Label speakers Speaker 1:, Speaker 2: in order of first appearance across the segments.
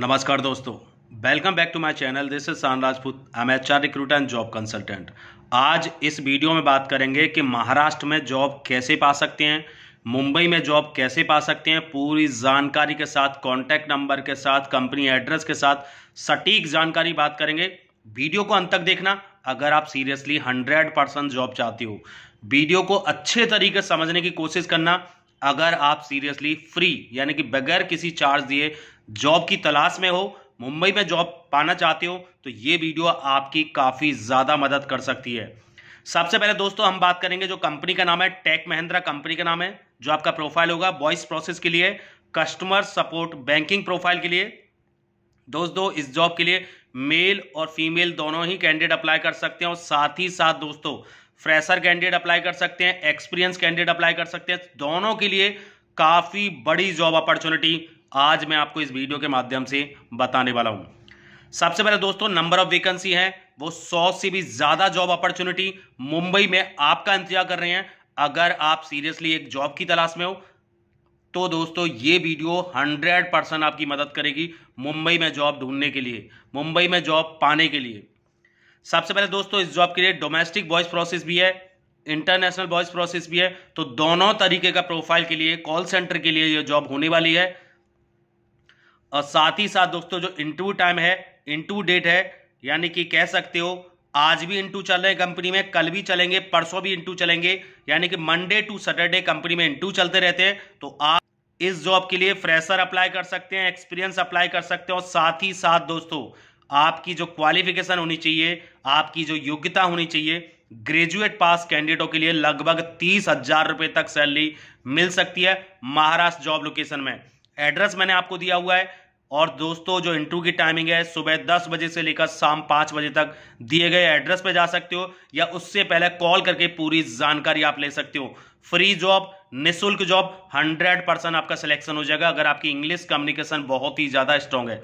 Speaker 1: नमस्कार दोस्तों welcome back to my channel this is San Rajput I am H R recruiter and job consultant आज इस video में बात करेंगे कि महाराष्ट्र में जॉब कैसे पा सकते हैं मुंबई में जॉब कैसे पा सकते हैं पूरी जानकारी के साथ कॉन्टैक्ट नंबर के साथ कंपनी एड्रेस के साथ सटीक जानकारी बात करेंगे वीडियो को अंत तक देखना अगर आप सीरियसली हंड्रेड परसेंट जॉब चाहते हो वीडियो को अच्छे तरीके समझने की कोशिश करना अगर आप सीरियसली फ्री यानी कि बगैर किसी चार्ज दिए जॉब की तलाश में हो मुंबई में जॉब पाना चाहते हो तो ये वीडियो आपकी काफ़ी ज़्यादा मदद कर सकती है सबसे पहले दोस्तों हम बात करेंगे जो कंपनी का नाम है टेक महिंद्रा कंपनी का नाम है जो आपका प्रोफाइल होगा वॉइस प्रोसेस के लिए कस्टमर सपोर्ट बैंकिंग प्रोफाइल के लिए दोस्तों इस जॉब के लिए मेल और फीमेल दोनों ही कैंडिडेट अप्लाई कर सकते हैं और साथ ही साथ दोस्तों फ्रेशर कैंडिडेट अप्लाई कर सकते हैं एक्सपीरियंस कैंडिडेट अप्लाई कर सकते हैं दोनों के लिए काफ़ी बड़ी जॉब अपॉर्चुनिटी आज मैं आपको इस वीडियो के माध्यम से बताने वाला हूं सबसे पहले दोस्तों नंबर ऑफ वैकेंसी है वो सौ से भी ज़्यादा जॉब अपॉर्चुनिटी मुंबई में आपका इंतजार कर रहे हैं अगर आप सीरियसली एक जॉब की तलाश में हो तो दोस्तों ये वीडियो 100 परसेंट आपकी मदद करेगी मुंबई में जॉब ढूंढने के लिए मुंबई में जॉब पाने के लिए सबसे पहले दोस्तों इस जॉब के लिए डोमेस्टिक बॉयज प्रोसेस भी है इंटरनेशनल बॉयज प्रोसेस भी है तो दोनों तरीके का प्रोफाइल के लिए कॉल सेंटर के लिए यह जॉब होने वाली है और साथ ही साथ दोस्तों जो इंटरव्यू टाइम है इंटरव्यू डेट है यानी कि कह सकते हो आज भी इंटू चल रहे कंपनी में कल भी चलेंगे परसों भी इंटू चलेंगे यानी कि मंडे टू सैटरडे कंपनी में इंटू चलते रहते हैं तो आप इस जॉब के लिए फ्रेशर अप्लाई कर सकते हैं एक्सपीरियंस अप्लाई कर सकते हैं और साथ ही साथ दोस्तों आपकी जो क्वालिफिकेशन होनी चाहिए आपकी जो योग्यता होनी चाहिए ग्रेजुएट पास कैंडिडेटों के लिए लगभग तीस हजार रुपए तक सैलरी मिल सकती है महाराष्ट्र जॉब लोकेशन में एड्रेस मैंने आपको दिया हुआ है और दोस्तों जो इंटरव्यू की टाइमिंग है सुबह दस बजे से लेकर शाम पांच बजे तक दिए गए एड्रेस पे जा सकते हो या उससे पहले कॉल करके पूरी जानकारी आप ले सकते हो फ्री जॉब निःशुल्क जॉब हंड्रेड परसेंट आपका सिलेक्शन हो जाएगा अगर आपकी इंग्लिश कम्युनिकेशन बहुत ही ज़्यादा स्ट्रांग है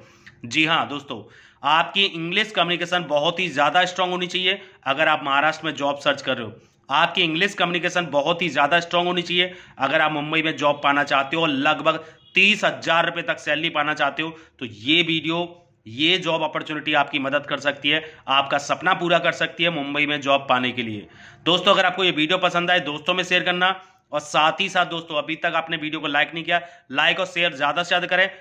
Speaker 1: जी हाँ दोस्तों आपकी इंग्लिश कम्युनिकेशन बहुत ही ज़्यादा स्ट्रांग होनी चाहिए अगर आप महाराष्ट्र में जॉब सर्च कर रहे हो आपकी इंग्लिश कम्युनिकेशन बहुत ही ज़्यादा स्ट्रांग होनी चाहिए अगर आप मुंबई में जॉब पाना चाहते हो लगभग तीस हज़ार रुपए तक सैलरी पाना चाहते हो तो ये वीडियो ये जॉब अपॉर्चुनिटी आपकी मदद कर सकती है आपका सपना पूरा कर सकती है मुंबई में जॉब पाने के लिए दोस्तों अगर आपको ये वीडियो पसंद आए दोस्तों में शेयर करना और साथ ही साथ दोस्तों अभी तक आपने वीडियो को लाइक नहीं किया लाइक और शेयर ज़्यादा से ज़्यादा करें